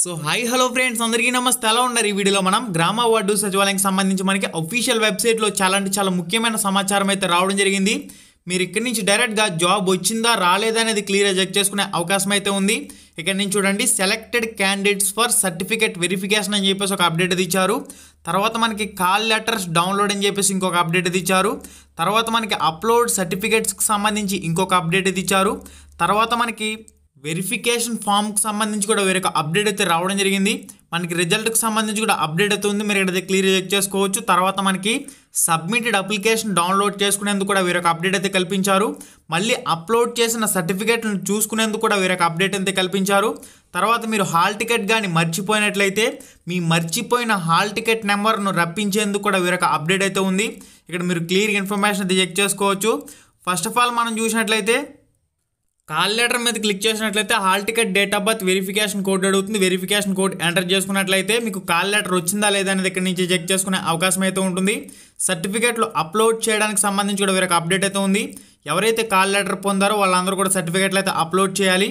so hi hello friends అందరికీ నమస్తే ఎలా ఉన్నారు ఈ వీడియోలో మనం గ్రామ వార్డు సచివాలయానికి సంబంధించి మనకి అఫీషియల్ వెబ్సైట్లో చాలా అంటే చాలా ముఖ్యమైన సమాచారం అయితే రావడం జరిగింది మీరు ఇక్కడి నుంచి డైరెక్ట్గా జాబ్ వచ్చిందా రాలేదా అనేది క్లియర్గా చెక్ చేసుకునే అవకాశం అయితే ఉంది ఇక్కడ నుంచి చూడండి selected candidates for certificate verification అని చెప్పేసి ఒక అప్డేట్ అది ఇచ్చారు తర్వాత మనకి కాల్ లెటర్స్ డౌన్లోడ్ అని చెప్పేసి ఇంకొక అప్డేట్ అది ఇచ్చారు తర్వాత మనకి అప్లోడ్ సర్టిఫికేట్స్కి సంబంధించి ఇంకొక అప్డేట్ అది ఇచ్చారు తర్వాత మనకి వెరిఫికేషన్ ఫామ్కి సంబంధించి కూడా వేరొక అప్డేట్ అయితే రావడం జరిగింది మనకి రిజల్ట్కి సంబంధించి కూడా అప్డేట్ అయితే ఉంది మీరు ఇక్కడ క్లియర్ చెక్ చేసుకోవచ్చు తర్వాత మనకి సబ్మిటెడ్ అప్లికేషన్ డౌన్లోడ్ చేసుకునేందుకు కూడా వేరొక అప్డేట్ అయితే కల్పించారు మళ్ళీ అప్లోడ్ చేసిన సర్టిఫికేట్ను చూసుకునేందుకు కూడా వేరొక అప్డేట్ అయితే కల్పించారు తర్వాత మీరు హాల్ టికెట్ కానీ మర్చిపోయినట్లయితే మీ మర్చిపోయిన హాల్ టికెట్ నెంబర్ను రప్పించేందుకు కూడా వేరొక అప్డేట్ అయితే ఉంది ఇక్కడ మీరు క్లియర్ ఇన్ఫర్మేషన్ అయితే చెక్ చేసుకోవచ్చు ఫస్ట్ ఆఫ్ ఆల్ మనం చూసినట్లయితే కాల్ లెటర్ మీద క్లిక్ చేసినట్లయితే hall ticket date of birth verification code అడుగుతుంది వెరిఫికేషన్ కోడ్ ఎంటర్ చేసుకున్నట్లయితే మీకు కాల్ లెటర్ వచ్చిందా లేదా అనేది ఇక్కడ నుంచి చెక్ చేసుకునే అవకాశం అయితే ఉంటుంది సర్టిఫికేట్లు అప్లోడ్ చేయడానికి సంబంధించి కూడా వేరొక అప్డేట్ అయితే ఉంది ఎవరైతే కాల్ లెటర్ పొందారో వాళ్ళందరూ కూడా సర్టిఫికేట్లు అయితే అప్లోడ్ చేయాలి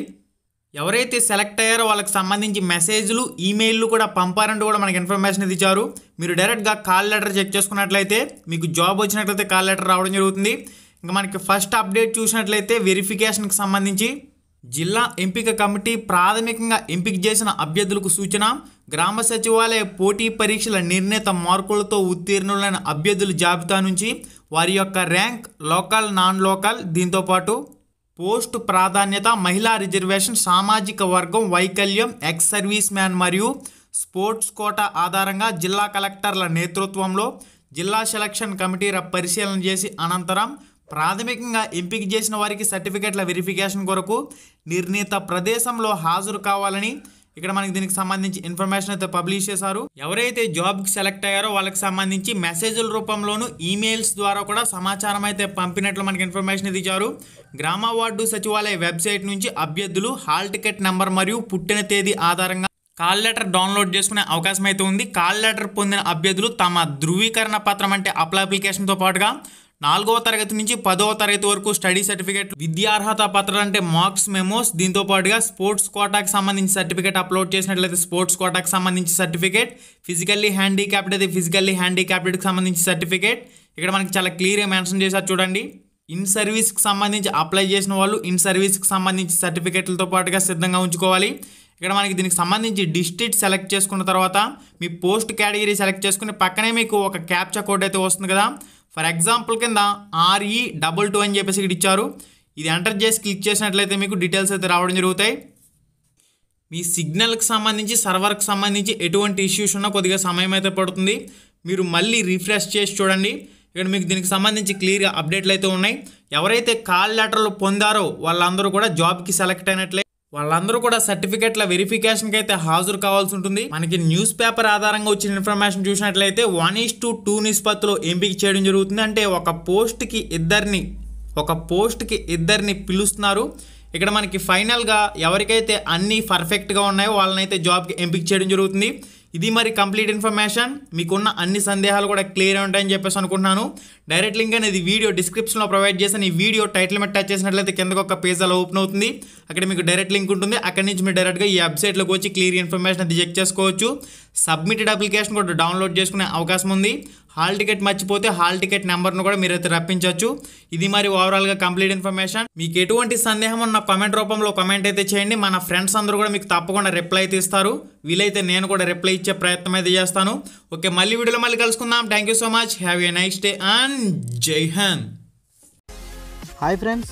ఎవరైతే సెలెక్ట్ అయ్యారో వాళ్ళకి సంబంధించి మెసేజ్లు ఈమెయిల్లు కూడా పంపారంటూ కూడా మనకి ఇన్ఫర్మేషన్ అయితే ఇచ్చారు మీరు డైరెక్ట్గా కాల్ లెటర్ చెక్ చేసుకున్నట్లయితే మీకు జాబ్ వచ్చినట్లయితే కాల్ లెటర్ రావడం జరుగుతుంది ఇంకా మనకి ఫస్ట్ అప్డేట్ చూసినట్లయితే వెరిఫికేషన్కి సంబంధించి జిల్లా ఎంపిక కమిటీ ప్రాథమికంగా ఎంపిక చేసిన అభ్యర్థులకు సూచన గ్రామ సచివాలయ పోటీ పరీక్షల నిర్ణీత మార్కులతో ఉత్తీర్ణులైన అభ్యర్థుల జాబితా నుంచి వారి యొక్క ర్యాంక్ లోకల్ నాన్ లోకల్ దీంతోపాటు పోస్ట్ ప్రాధాన్యత మహిళా రిజర్వేషన్ సామాజిక వర్గం వైకల్యం ఎక్స్ సర్వీస్ మ్యాన్ మరియు స్పోర్ట్స్ కోట ఆధారంగా జిల్లా కలెక్టర్ల నేతృత్వంలో జిల్లా సెలక్షన్ కమిటీ పరిశీలన చేసి అనంతరం ప్రాథమికంగా ఎంపిక చేసిన వారికి సర్టిఫికెట్ల వెరిఫికేషన్ కొరకు నిర్ణీత ప్రదేశంలో హాజరు కావాలని ఇక్కడ మనకి దీనికి సంబంధించి ఇన్ఫర్మేషన్ అయితే పబ్లిష్ చేశారు ఎవరైతే జాబ్కి సెలెక్ట్ అయ్యారో వాళ్ళకి సంబంధించి మెసేజ్ల రూపంలోను ఈమెయిల్స్ ద్వారా కూడా సమాచారం అయితే పంపినట్లు మనకి ఇన్ఫర్మేషన్ ఇది ఇచ్చారు గ్రామ వార్డు సచివాలయ వెబ్సైట్ నుంచి అభ్యర్థులు హాల్ టికెట్ నెంబర్ మరియు పుట్టిన తేదీ ఆధారంగా కాల్ లెటర్ డౌన్లోడ్ చేసుకునే అవకాశం అయితే ఉంది కాల్ లెటర్ పొందిన అభ్యర్థులు తమ ధృవీకరణ పత్రం అంటే అప్లై అప్లికేషన్తో పాటుగా నాలుగవ తరగతి నుంచి పదవ తరగతి వరకు స్టడీ సర్టిఫికేట్ విద్యార్హత పత్రాలు అంటే మార్క్స్ మెమోస్ దీంతో పాటుగా స్పోర్ట్స్ కోటాకి సంబంధించి సర్టిఫికేట్ అప్లోడ్ చేసినట్లయితే స్పోర్ట్స్ కోటాకి సంబంధించి సర్టిఫికేట్ ఫిజికల్లీ హ్యాండిక్యాప్డ్ అయితే ఫిజికల్లీ హ్యాండిక్యాప్డ్కి సంబంధించి సర్టిఫికేట్ ఇక్కడ మనకి చాలా క్లియర్గా మెన్షన్ చేశారు చూడండి ఇన్ సర్వీస్కి సంబంధించి అప్లై చేసిన వాళ్ళు ఇన్ సర్వీస్కి సంబంధించి సర్టిఫికేట్లతో పాటుగా సిద్ధంగా ఉంచుకోవాలి ఇక్కడ మనకి దీనికి సంబంధించి డిస్ట్రిక్ట్ సెలెక్ట్ చేసుకున్న తర్వాత మీ పోస్ట్ కేటగిరీ సెలెక్ట్ చేసుకుని పక్కనే మీకు ఒక క్యాప్చర్ కోడ్ అయితే వస్తుంది కదా ఫర్ ఎగ్జాంపుల్ కింద ఆర్ఈ డబుల్ టూ అని చెప్పేసి ఇక్కడ ఇచ్చారు ఇది ఎంటర్ చేసి క్లిక్ చేసినట్లయితే మీకు డీటెయిల్స్ అయితే రావడం జరుగుతాయి మీ సిగ్నల్కి సంబంధించి సర్వర్కి సంబంధించి ఎటువంటి ఇష్యూస్ ఉన్నా కొద్దిగా సమయం అయితే పడుతుంది మీరు మళ్ళీ రిఫ్రెష్ చేసి చూడండి ఇక్కడ మీకు దీనికి సంబంధించి క్లియర్గా అప్డేట్లు అయితే ఉన్నాయి ఎవరైతే కాల్ లెటర్లు పొందారో వాళ్ళందరూ కూడా జాబ్కి సెలెక్ట్ అయినట్లే వాళ్ళందరూ కూడా సర్టిఫికెట్ల వెరిఫికేషన్కి అయితే హాజరు కావాల్సి ఉంటుంది మనకి న్యూస్ పేపర్ ఆధారంగా వచ్చిన ఇన్ఫర్మేషన్ చూసినట్లయితే వన్ ఈస్ టు టూ నిష్పత్తిలో ఎంపిక చేయడం జరుగుతుంది అంటే ఒక పోస్ట్కి ఇద్దరిని ఒక పోస్ట్కి ఇద్దరిని పిలుస్తున్నారు ఇక్కడ మనకి ఫైనల్గా ఎవరికైతే అన్నీ పర్ఫెక్ట్గా ఉన్నాయో వాళ్ళనైతే జాబ్కి ఎంపిక చేయడం జరుగుతుంది ఇది మరి కంప్లీట్ ఇన్ఫర్మేషన్ మీకున్న అన్ని సందేహాలు కూడా క్లియర్ ఉంటాయని చెప్పేసి అనుకుంటున్నాను డైరెక్ట్ లింక్ అనేది వీడియో డిస్క్రిప్షన్లో ప్రొవైడ్ చేసిన ఈ వీడియో టైటిల్ మీద టచ్ చేసినట్లయితే కిందకు ఒక పేజ్ అలా ఓపెన్ అవుతుంది అక్కడ మీకు డైరెక్ట్ లింక్ ఉంటుంది అక్కడ నుంచి మీరు డైరెక్ట్గా ఈ వెబ్సైట్లోకి వచ్చి క్లియర్ ఇన్ఫర్మేషన్ అది చెక్ చేసుకోవచ్చు సబ్మిటెడ్ అప్లికేషన్ కూడా డౌన్లోడ్ చేసుకునే అవకాశం ఉంది హాల్ టికెట్ మర్చిపోతే హాల్ టికెట్ నెంబర్ను కూడా మీరైతే రప్పించవచ్చు ఇది మరి ఓవరాల్గా కంప్లీట్ ఇన్ఫర్మేషన్ మీకు ఎటువంటి సందేహం ఉన్న కమెంట్ రూపంలో కమెంట్ అయితే చేయండి మన ఫ్రెండ్స్ అందరూ కూడా మీకు తప్పకుండా రిప్లై అయితే ఇస్తారు వీలైతే నేను కూడా రిప్లై ఇచ్చే ప్రయత్నం అయితే చేస్తాను ఓకే మళ్ళీ వీడియోలో మళ్ళీ కలుసుకుందాం thank you so much have a nice day and జై హాయ్ ఫ్రెండ్స్